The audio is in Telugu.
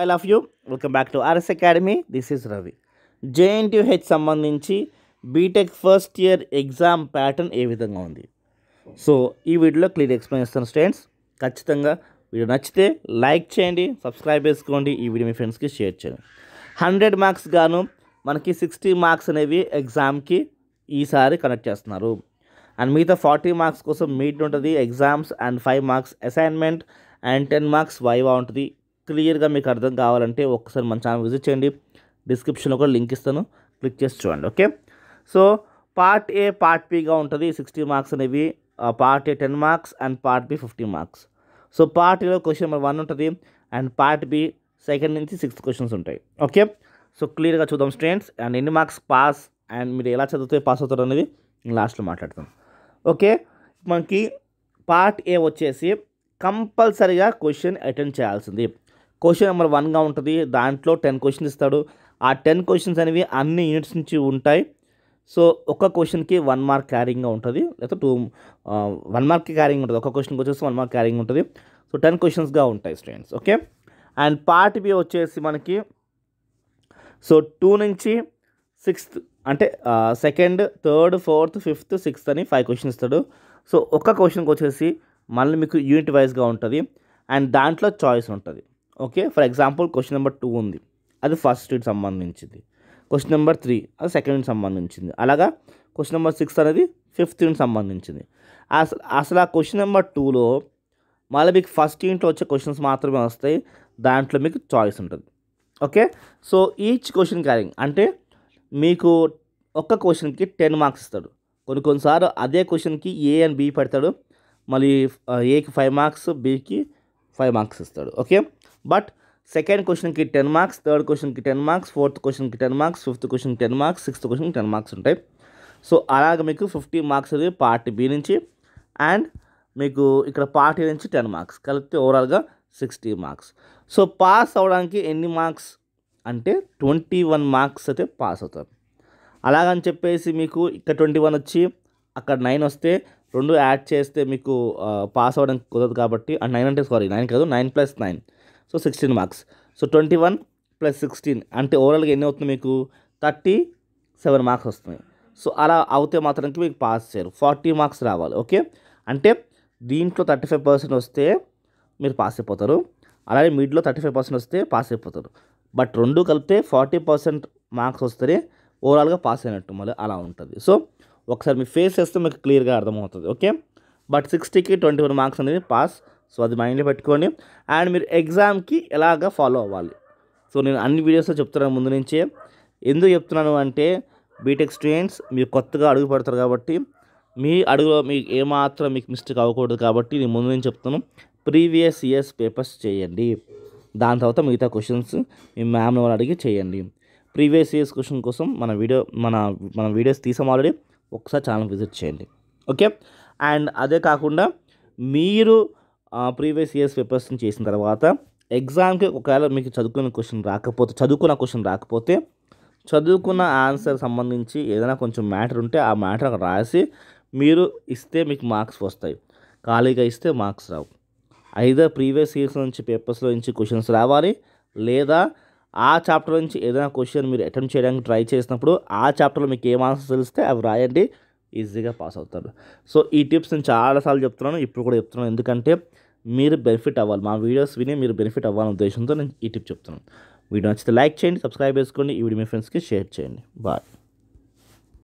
I love you welcome back to RS academy this is Ravi JNTH సంబంధించి BTech first year exam pattern ఏ విధంగా ఉంది సో ఈ వీడియోలో క్లియర్ ఎక్స్ప్లెయిన్ చేస్తాను స్టూడెంట్స్ ఖచ్చితంగా వీడియో నచ్చితే లైక్ చేయండి సబ్స్క్రైబ్ చేసుకోండి ఈ వీడియో మీ ఫ్రెండ్స్కి షేర్ చేయండి హండ్రెడ్ మార్క్స్ గాను మనకి సిక్స్టీ మార్క్స్ అనేవి ఎగ్జామ్కి ఈసారి కనెక్ట్ చేస్తున్నారు అండ్ మిగతా ఫార్టీ మార్క్స్ కోసం మీట్ ఉంటుంది exams and five marks assignment and ten marks viva ఉంటుంది క్లియర్గా మీకు అర్థం కావాలంటే ఒకసారి మన ఛానల్ విజిట్ చేయండి డిస్క్రిప్షన్లో కూడా లింక్ ఇస్తాను క్లిక్ చేసి చూడండి okay so part A part బిగా ఉంటుంది సిక్స్టీ మార్క్స్ అనేవి part A ten marks and part B fifty marks so part ఏలో క్వశ్చన్ నెంబర్ వన్ ఉంటుంది అండ్ పార్ట్ బి సెకండ్ నుంచి సిక్స్త్ క్వశ్చన్స్ ఉంటాయి ఓకే సో క్లియర్గా చూద్దాం స్టూడెంట్స్ అండ్ ఎన్ని మార్క్స్ పాస్ అండ్ మీరు ఎలా చదివితే పాస్ అవుతారు అనేది లాస్ట్లో మాట్లాడతాం ఓకే మనకి పార్ట్ ఏ వచ్చేసి కంపల్సరీగా క్వశ్చన్ అటెండ్ చేయాల్సింది క్వశ్చన్ నెంబర్ వన్గా ఉంటుంది దాంట్లో టెన్ క్వశ్చన్స్ ఇస్తాడు ఆ టెన్ క్వశ్చన్స్ అనేవి అన్ని యూనిట్స్ నుంచి ఉంటాయి సో ఒక క్వశ్చన్కి వన్ మార్క్ క్యారింగ్గా ఉంటుంది లేకపోతే టూ వన్ మార్క్ క్యారింగ్ ఉంటుంది ఒక క్వశ్చన్కి వచ్చేసి వన్ మార్క్ క్యారింగ్ ఉంటుంది సో టెన్ క్వశ్చన్స్గా ఉంటాయి students okay and part B వచ్చేసి మనకి సో టూ నుంచి సిక్స్త్ అంటే second third fourth fifth sixth అని ఫైవ్ క్వశ్చన్ ఇస్తాడు సో ఒక్క క్వశ్చన్కి వచ్చేసి మళ్ళీ మీకు యూనిట్ వైజ్గా ఉంటుంది అండ్ దాంట్లో చాయిస్ ఉంటుంది okay for example question number two ఉంది అది ఫస్ట్ ఫస్ట్కి సంబంధించింది క్వశ్చన్ నెంబర్ త్రీ అది సెకండ్కి సంబంధించింది అలాగా క్వశ్చన్ నెంబర్ సిక్స్ అనేది ఫిఫ్త్కి సంబంధించింది అసలు అసలు ఆ క్వశ్చన్ నెంబర్ టూలో మళ్ళీ మీకు ఫస్ట్ యూనిట్లో వచ్చే క్వశ్చన్స్ మాత్రమే వస్తాయి దాంట్లో మీకు చాయిస్ ఉంటుంది okay so each question carrying అంటే మీకు ఒక్క క్వశ్చన్కి టెన్ మార్క్స్ ఇస్తాడు కొన్ని కొన్నిసార్లు అదే క్వశ్చన్కి ఏ అండ్ బి పెడతాడు మళ్ళీ ఏకి ఫైవ్ మార్క్స్ బీకి ఫైవ్ మార్క్స్ ఇస్తాడు ఓకే బట్ సెకండ్ క్వశ్చన్కి టెన్ మార్క్స్ థర్డ్ క్వశ్చన్కి టెన్ మార్క్స్ ఫోర్త్ క్వశ్చన్కి టెన్ మార్క్స్ ఫిఫ్త్ క్వశ్చన్కి టెన్ మార్క్స్ సిక్స్త్ క్వశ్చన్కి టెన్ మార్క్స్ ఉంటాయి సో అలాగ మీకు ఫిఫ్టీ మార్క్స్ అనేది పార్ట్ బి నుంచి అండ్ మీకు ఇక్కడ పార్ట్ ఏ నుంచి టెన్ మార్క్స్ కలిపితే ఓవరాల్గా సిక్స్టీ మార్క్స్ సో పాస్ అవడానికి ఎన్ని మార్క్స్ అంటే ట్వంటీ వన్ మార్క్స్ అయితే పాస్ అవుతారు అలాగని చెప్పేసి మీకు ఇక్కడ ట్వంటీ వన్ వచ్చి అక్కడ నైన్ వస్తే రెండు యాడ్ చేస్తే మీకు పాస్ అవ్వడానికి కుదరదు కాబట్టి నైన్ అంటే సారీ నైన్ కాదు nine plus nine so sixteen marks so twenty one plus sixteen అంటే ఓవరాల్గా ఎన్ని అవుతుంది మీకు థర్టీ సెవెన్ మార్క్స్ వస్తున్నాయి సో అలా అవుతే మాత్రానికి మీకు పాస్ చేయరు ఫార్టీ మార్క్స్ రావాలి ఓకే అంటే దీంట్లో థర్టీ ఫైవ్ పర్సెంట్ వస్తే మీరు పాస్ అయిపోతారు అలాగే మిడ్లో థర్టీ ఫైవ్ పర్సెంట్ వస్తే పాస్ అయిపోతారు బట్ రెండు కలిపితే ఫార్టీ పర్సెంట్ మార్క్స్ వస్తే ఓవరాల్గా పాస్ అయినట్టు మళ్ళీ అలా ఉంటుంది సో ఒకసారి మీ ఫేస్ చేస్తే మీకు క్లియర్గా అర్థమవుతుంది ఓకే బట్ సిక్స్టీకి ట్వంటీ వన్ మార్క్స్ అనేది పాస్ సో అది మైండ్లో పెట్టుకోండి అండ్ మీరు ఎగ్జామ్కి ఎలాగ ఫాలో అవ్వాలి సో నేను అన్ని వీడియోస్లో చెప్తున్నాను ముందు నుంచే ఎందుకు చెప్తున్నాను అంటే బీటెక్ స్టూడెంట్స్ మీరు కొత్తగా అడుగు పెడతారు కాబట్టి మీ అడుగులో మీకు ఏమాత్రం మీకు మిస్టేక్ అవ్వకూడదు కాబట్టి నేను ముందు నుంచి చెప్తాను ప్రీవియస్ ఇయర్స్ పేపర్స్ చేయండి దాని తర్వాత మిగతా క్వశ్చన్స్ మీ మ్యామ్ వాళ్ళు అడిగి చేయండి ప్రీవియస్ ఇయర్స్ క్వశ్చన్ కోసం మన వీడియో మన మన వీడియోస్ తీసాం ఆల్రెడీ ఒకసారి ఛానల్ విజిట్ చేయండి ఓకే అండ్ అదే కాకుండా మీరు ప్రీవియస్ ఇయర్స్ పేపర్స్ చేసిన తర్వాత ఎగ్జామ్కి ఒకవేళ మీకు చదువుకున్న క్వశ్చన్ రాకపోతే చదువుకున్న క్వశ్చన్ రాకపోతే చదువుకున్న ఆన్సర్ సంబంధించి ఏదైనా కొంచెం మ్యాటర్ ఉంటే ఆ మ్యాటర్ రాసి మీరు ఇస్తే మీకు మార్క్స్ వస్తాయి ఖాళీగా ఇస్తే మార్క్స్ రావు ఐదర్ ప్రీవియస్ ఇయర్స్ నుంచి పేపర్స్లో నుంచి క్వశ్చన్స్ రావాలి లేదా ఆ చాప్టర్ నుంచి ఏదైనా క్వశ్చన్ మీరు అటెంప్ట్ చేయడానికి ట్రై చేసినప్పుడు ఆ చాప్టర్లో మీకు ఏం ఆన్సర్ తెలిస్తే అవి రాయండి ఈజీగా పాస్ అవుతారు సో ఈ టిప్స్ నేను చాలాసార్లు చెప్తున్నాను ఇప్పుడు కూడా చెప్తున్నాను ఎందుకంటే మీరు బెనిఫిట్ అవ్వాలి మా వీడియోస్ విని మీరు బెనిఫిట్ అవ్వాలని ఉద్దేశంతో నేను ఈ టిప్ చెప్తున్నాను వీడియో నచ్చితే లైక్ చేయండి సబ్స్క్రైబ్ చేసుకోండి ఈ వీడియో మీ ఫ్రెండ్స్కి షేర్ చేయండి బాయ్